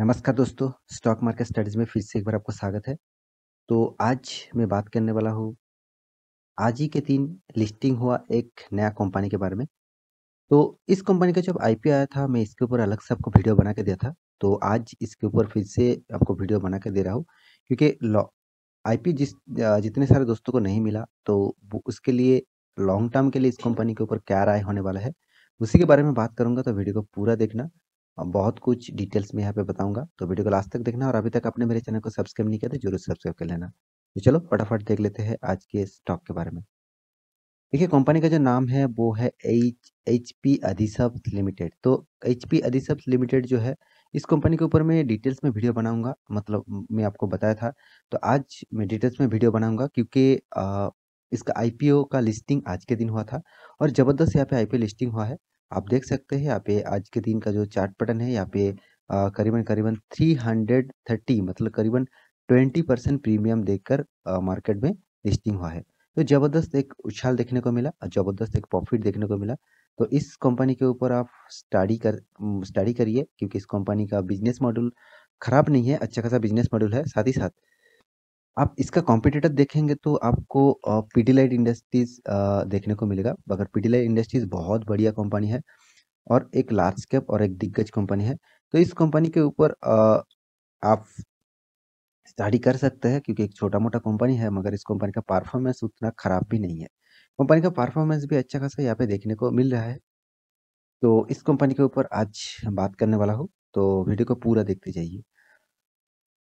नमस्कार दोस्तों stock market studies में फिर से एक बार आपको स्वागत है तो आज मैं बात करने वाला हूँ आज ही के दिन लिस्टिंग हुआ एक नया कंपनी के बारे में तो इस कंपनी का जब आई आया था मैं इसके ऊपर अलग से आपको वीडियो बना के दिया था तो आज इसके ऊपर फिर से आपको वीडियो बना के दे रहा हूँ क्योंकि लॉ आई जिस जितने सारे दोस्तों को नहीं मिला तो उसके लिए लॉन्ग टर्म के लिए इस कंपनी के ऊपर क्या राय होने वाला है उसी के बारे में बात करूंगा तो वीडियो को पूरा देखना बहुत कुछ डिटेल्स में यहाँ पे बताऊंगा तो वीडियो को लास्ट तक देखना और अभी तक आपने मेरे चैनल को सब्सक्राइब नहीं किया तो जरूर सब्सक्राइब कर लेना तो चलो फटाफट देख लेते हैं आज के स्टॉक के बारे में देखिए कंपनी का जो नाम है वो है H H P adhesives limited तो एच पी अधिशब्द लिमिटेड जो है इस कंपनी के ऊपर मैं डिटेल्स में वीडियो बनाऊंगा मतलब मैं आपको बताया था तो आज मैं डिटेल्स में वीडियो बनाऊंगा क्योंकि इसका आईपीओ का लिस्टिंग आज के दिन हुआ था और ज़बरदस्त यहाँ पे आईपीओ लिस्टिंग हुआ है आप देख सकते हैं यहाँ पे आज के दिन का जो चार्ट पैटर्न है यहाँ पे करीबन करीबन 330 मतलब करीबन 20 परसेंट प्रीमियम देखकर मार्केट में लिस्टिंग हुआ है तो जबरदस्त एक उछाल देखने को मिला और जबरदस्त एक प्रॉफिट देखने को मिला तो इस कंपनी के ऊपर आप स्टडी कर स्टडी करिए क्योंकि इस कंपनी का बिजनेस मॉडल खराब नहीं है अच्छा खासा बिजनेस मॉडल है साथ ही साथ आप इसका कॉम्पिटिटर देखेंगे तो आपको पीडीलाइट इंडस्ट्रीज देखने को मिलेगा अगर पीडीलाइट इंडस्ट्रीज बहुत बढ़िया कंपनी है और एक लार्ज कैप और एक दिग्गज कंपनी है तो इस कंपनी के ऊपर आप स्टडी कर सकते हैं क्योंकि एक छोटा मोटा कंपनी है मगर इस कंपनी का परफॉर्मेंस उतना खराब भी नहीं है कंपनी का परफॉर्मेंस भी अच्छा खासा यहाँ पे देखने को मिल रहा है तो इस कंपनी के ऊपर आज बात करने वाला हूँ तो वीडियो को पूरा देखते जाइए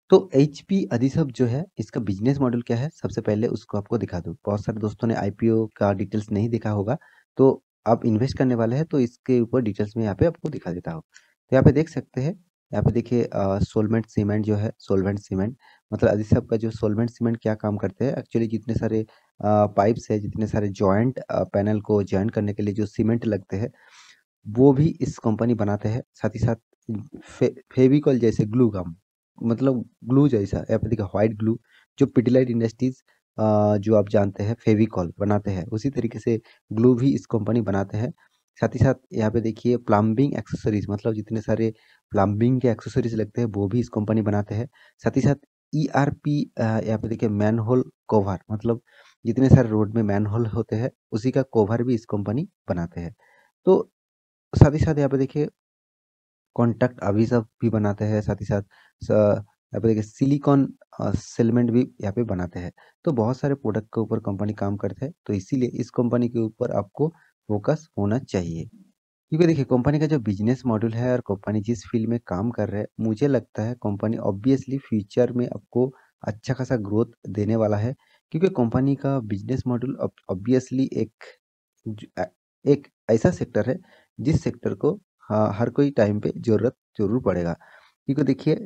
तो एच पी अधिसब जो है इसका बिजनेस मॉडल क्या है सबसे पहले उसको आपको दिखा दूँ बहुत सारे दोस्तों ने आईपीओ का डिटेल्स नहीं देखा होगा तो आप इन्वेस्ट करने वाले हैं तो इसके ऊपर डिटेल्स में यहाँ पे आपको दिखा देता हूँ तो यहाँ पे देख सकते हैं यहाँ पे देखिए सोलमेंट सीमेंट जो है सोलमेंट सीमेंट मतलब अधिसब का जो सोलमेंट सीमेंट क्या काम करते हैं एक्चुअली जितने सारे पाइप्स है जितने सारे जॉइंट पैनल को ज्वाइन करने के लिए जो सीमेंट लगते हैं वो भी इस कंपनी बनाते हैं साथ ही साथ फे, फेविकॉल जैसे ग्लू गम मतलब ग्लू जैसा एप्पल देखा व्हाइट ग्लू जो पिटिलाइट इंडस्ट्रीज जो आप जानते हैं फेविकॉल बनाते हैं उसी तरीके से ग्लू भी इस कंपनी बनाते हैं साथ ही साथ यहाँ पे देखिए प्लम्बिंग एक्सेसरीज मतलब जितने सारे प्लम्बिंग के एक्सेसरीज लगते हैं वो भी इस कंपनी बनाते हैं साथ ही साथ ई आर पी यहाँ पे देखिए मैन होल कोवर मतलब जितने सारे रोड में मैन होल होते हैं उसी का कोवर भी इस कंपनी बनाते हैं तो साथ ही साथ यहाँ पे देखिए कॉन्टैक्ट अभी सब भी बनाते हैं साथ ही साथ यहाँ पे देखिए सिलिकॉन सेलमेंट भी यहाँ पे बनाते हैं तो बहुत सारे प्रोडक्ट के ऊपर कंपनी काम करते हैं तो इसीलिए इस कंपनी के ऊपर आपको फोकस होना चाहिए क्योंकि देखिए कंपनी का जो बिजनेस मॉडल है और कंपनी जिस फील्ड में काम कर रहे हैं मुझे लगता है कंपनी ऑब्वियसली फ्यूचर में आपको अच्छा खासा ग्रोथ देने वाला है क्योंकि कंपनी का बिजनेस मॉडल ऑब्वियसली एक एक ऐसा सेक्टर है जिस सेक्टर को हाँ हर कोई टाइम पे ज़रूरत ज़रूर पड़ेगा क्योंकि देखिए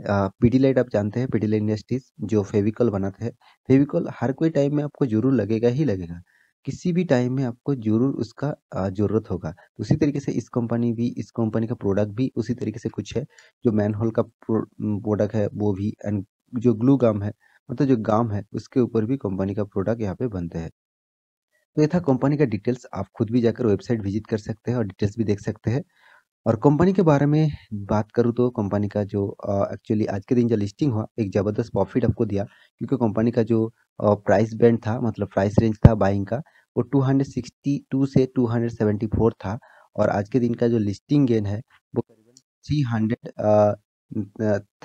पीडी लाइट आप जानते हैं पीडी लाइट इंडस्ट्रीज जो फेविकॉल बनाते हैं फेविकॉल हर कोई टाइम में आपको जरूर लगेगा ही लगेगा किसी भी टाइम में आपको जरूर उसका ज़रूरत होगा उसी तरीके से इस कंपनी भी इस कंपनी का प्रोडक्ट भी उसी तरीके से कुछ है जो मैन होल का प्रोडक्ट है वो भी एंड जो ग्लू गाम है मतलब जो गाम है उसके ऊपर भी कंपनी का प्रोडक्ट यहाँ पे बनते हैं तो ये था कंपनी का डिटेल्स आप खुद भी जाकर वेबसाइट विजिट कर सकते हैं और डिटेल्स भी देख सकते हैं और कंपनी के बारे में बात करूँ तो कंपनी का जो एक्चुअली आज के दिन जो लिस्टिंग हुआ एक ज़बरदस्त प्रॉफिट आपको दिया क्योंकि कंपनी का जो प्राइस बैंड था मतलब प्राइस रेंज था बाइंग का वो 262 से 274 था और आज के दिन का जो लिस्टिंग गेन है वो करीबन थ्री हंड्रेड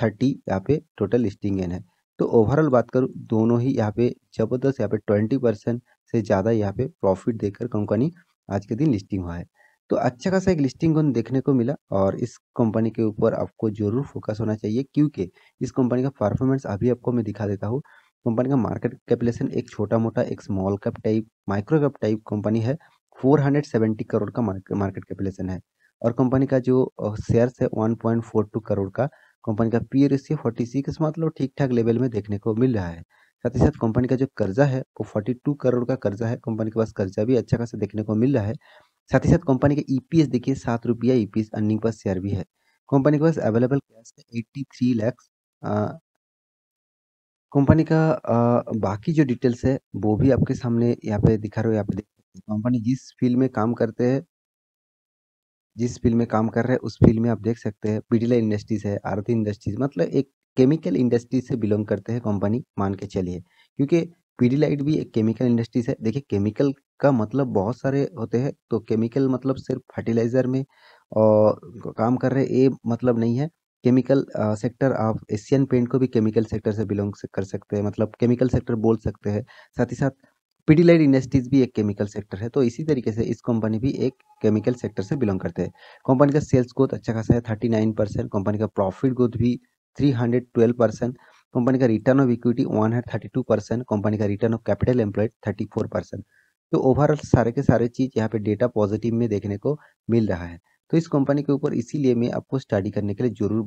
थर्टी यहाँ पे टोटल लिस्टिंग गेन है तो ओवरऑल बात करूँ दोनों ही यहाँ पे ज़बरदस्त यहाँ पे ट्वेंटी परसेंट से ज़्यादा यहाँ पे प्रॉफिट देकर कंपनी आज के दिन लिस्टिंग हुआ है तो अच्छा खासा एक लिस्टिंग कौन देखने को मिला और इस कंपनी के ऊपर आपको जरूर फोकस होना चाहिए क्योंकि इस कंपनी का परफॉर्मेंस अभी आपको मैं दिखा देता हूँ कंपनी का मार्केट कैपिलेशन एक छोटा मोटा एक small cap type micro cap type company है 470 करोड़ का मार्केट कैपिलेशन है और कंपनी का जो शेयर है 1.42 करोड़ का कंपनी का पी एस फोर्टी सिक्स मतलब ठीक ठाक लेवल में देखने को मिल रहा है साथ ही साथ कंपनी का जो कर्जा है वो 42 करोड़ का कर्जा है कंपनी के पास कर्जा भी अच्छा खासा देखने को मिल रहा है साथ ही साथ कंपनी का ईपीएस e देखिए सात रुपया ईपीएस अर्निंग पर शेयर भी है कंपनी के पास अवेलेबल कैश है एट्टी थ्री लैक्स कंपनी का आ, बाकी जो डिटेल्स है वो भी आपके सामने यहाँ पे दिखा रहे हो यहाँ पे देख सकते हैं कंपनी जिस फील्ड में काम करते हैं जिस फील्ड में काम कर रहे हैं उस फील्ड में आप देख सकते हैं पीडिला इंडस्ट्रीज है आरती इंडस्ट्रीज मतलब एक केमिकल इंडस्ट्री से बिलोंग करते हैं कंपनी मान के चलिए क्योंकि पीडीलाइट भी एक केमिकल इंडस्ट्रीज है देखिए केमिकल का मतलब बहुत सारे होते हैं तो केमिकल मतलब सिर्फ फर्टिलाइज़र में और काम कर रहे ये मतलब नहीं है केमिकल सेक्टर आप एशियन पेंट को भी केमिकल सेक्टर से बिलोंग कर सकते हैं मतलब केमिकल सेक्टर बोल सकते हैं साथ ही साथ पीडीलाइट इंडस्ट्रीज भी एक केमिकल सेक्टर है तो इसी तरीके से इस कंपनी भी एक केमिकल सेक्टर से बिलोंग करते हैं कंपनी का सेल्स ग्रोथ अच्छा खासा है थर्टी नाइन परसेंट कंपनी का प्रॉफिट ग्रोथ भी three hundred twelve percent company का return of equity one hundred thirty two percent company का return of capital employed thirty four percent तो ओवरऑल सारे के सारे चीज़ यहाँ पे डेटा पॉजिटिव में देखने को मिल रहा है तो इस कंपनी के ऊपर इसीलिए मैं आपको स्टडी करने के लिए ज़रूर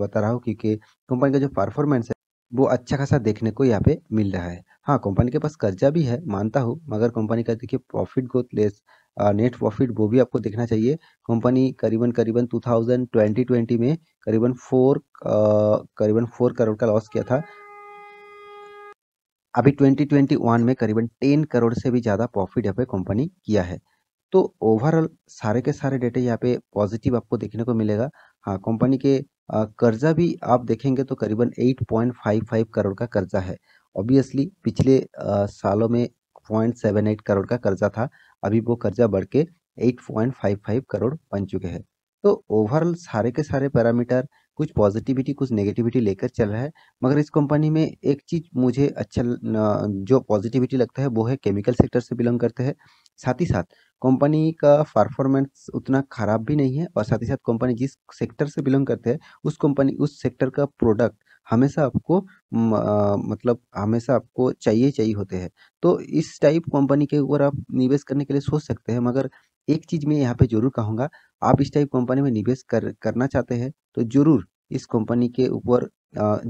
बता रहा हूँ क्योंकि कंपनी का जो परफॉर्मेंस है वो अच्छा खासा देखने को यहाँ पे मिल रहा है हाँ कंपनी के पास कर्जा भी है मानता हूँ मगर कंपनी का देखिए profit growth less net profit वो भी आपको देखना चाहिए कंपनी करीबन करीबन 2020 2020 में करीबन फोर करीबन फोर करोड़ का लॉस किया था अभी 2021 में करीबन 10 करोड़ से भी ज़्यादा प्रॉफिट यहाँ पे कंपनी किया है तो ओवरऑल सारे के सारे डेटे यहाँ पे पॉजिटिव आपको देखने को मिलेगा हाँ कंपनी के कर्जा भी आप देखेंगे तो करीबन 8.55 करोड़ का कर्जा है ऑब्वियसली पिछले आ, सालों में पॉइंट करोड़ का कर्जा था अभी वो कर्जा बढ़ के 8.55 करोड़ बन चुके हैं तो ओवरऑल सारे के सारे पैरामीटर कुछ पॉजिटिविटी कुछ नेगेटिविटी लेकर चल रहा है मगर इस कंपनी में एक चीज़ मुझे अच्छा जो पॉजिटिविटी लगता है वो है केमिकल सेक्टर से बिलोंग करते हैं साथ ही साथ कंपनी का परफॉर्मेंस उतना ख़राब भी नहीं है और साथ ही साथ कंपनी जिस सेक्टर से बिलोंग करते हैं उस कंपनी उस सेक्टर का प्रोडक्ट हमेशा आपको मतलब हमेशा आपको चाहिए चाहिए होते हैं तो इस टाइप कंपनी के ऊपर आप निवेश करने के लिए सोच सकते हैं मगर एक चीज़ मैं यहाँ पे ज़रूर कहूँगा आप इस टाइप कंपनी में निवेश कर करना चाहते हैं तो ज़रूर इस कंपनी के ऊपर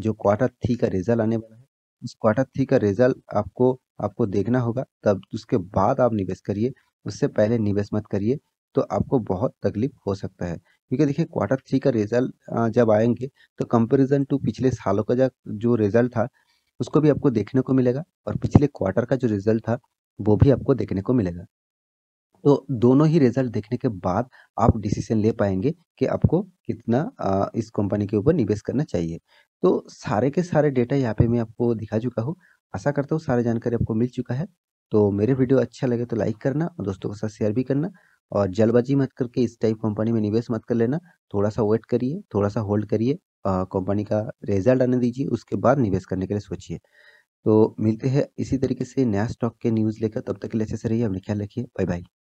जो क्वार्टर थ्री का रिजल्ट आने वाला है उस क्वार्टर थ्री का रिजल्ट आपको आपको देखना होगा तब उसके बाद आप निवेश करिए उससे पहले निवेश मत करिए तो आपको बहुत तकलीफ हो सकता है क्योंकि देखिए क्वार्टर थ्री का रिजल्ट जब आएंगे तो कंपैरिजन टू पिछले सालों का जो रिजल्ट था उसको भी आपको देखने को मिलेगा और पिछले क्वार्टर का जो रिजल्ट था वो भी आपको देखने को मिलेगा तो दोनों ही रिजल्ट देखने के बाद आप डिसीजन ले पाएंगे कि आपको कितना इस कंपनी के ऊपर निवेश करना चाहिए तो सारे के सारे डेटा यहाँ पे मैं आपको दिखा चुका हूँ आशा करता हूँ सारे जानकारी आपको मिल चुका है तो मेरे वीडियो अच्छा लगे तो लाइक करना और दोस्तों के साथ शेयर भी करना और जल्दबाजी मत करके इस टाइप कंपनी में निवेश मत कर लेना थोड़ा सा वेट करिए थोड़ा सा होल्ड करिए कंपनी का रिजल्ट आने दीजिए उसके बाद निवेश करने के लिए सोचिए तो मिलते हैं इसी तरीके से नया स्टॉक के न्यूज़ लेकर तब तक के लिए अच्छे से रहिए अपने ख्याल रखिए बाय बाय